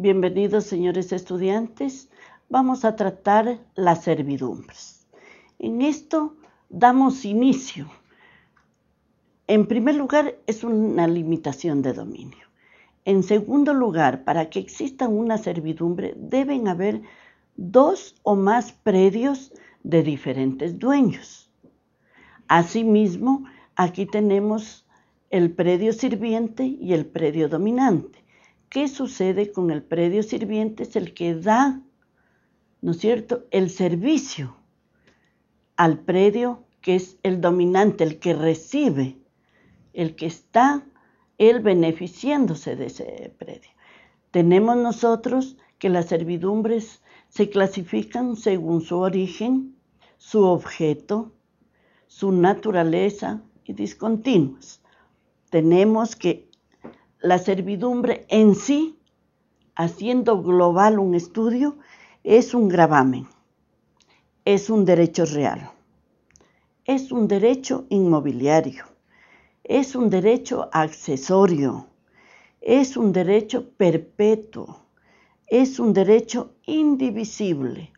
Bienvenidos, señores estudiantes. Vamos a tratar las servidumbres. En esto damos inicio. En primer lugar, es una limitación de dominio. En segundo lugar, para que exista una servidumbre deben haber dos o más predios de diferentes dueños. Asimismo, aquí tenemos el predio sirviente y el predio dominante. ¿Qué sucede con el predio sirviente? Es el que da, ¿no es cierto?, el servicio al predio que es el dominante, el que recibe, el que está el beneficiándose de ese predio. Tenemos nosotros que las servidumbres se clasifican según su origen, su objeto, su naturaleza y discontinuas. Tenemos que la servidumbre en sí, haciendo global un estudio, es un gravamen, es un derecho real, es un derecho inmobiliario, es un derecho accesorio, es un derecho perpetuo, es un derecho indivisible.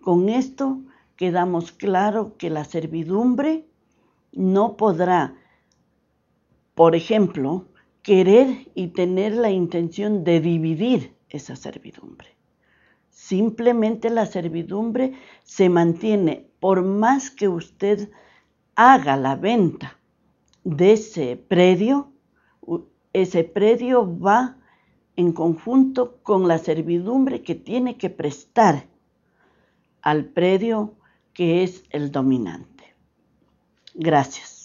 Con esto quedamos claro que la servidumbre no podrá, por ejemplo, querer y tener la intención de dividir esa servidumbre. Simplemente la servidumbre se mantiene por más que usted haga la venta de ese predio, ese predio va en conjunto con la servidumbre que tiene que prestar al predio que es el dominante. Gracias.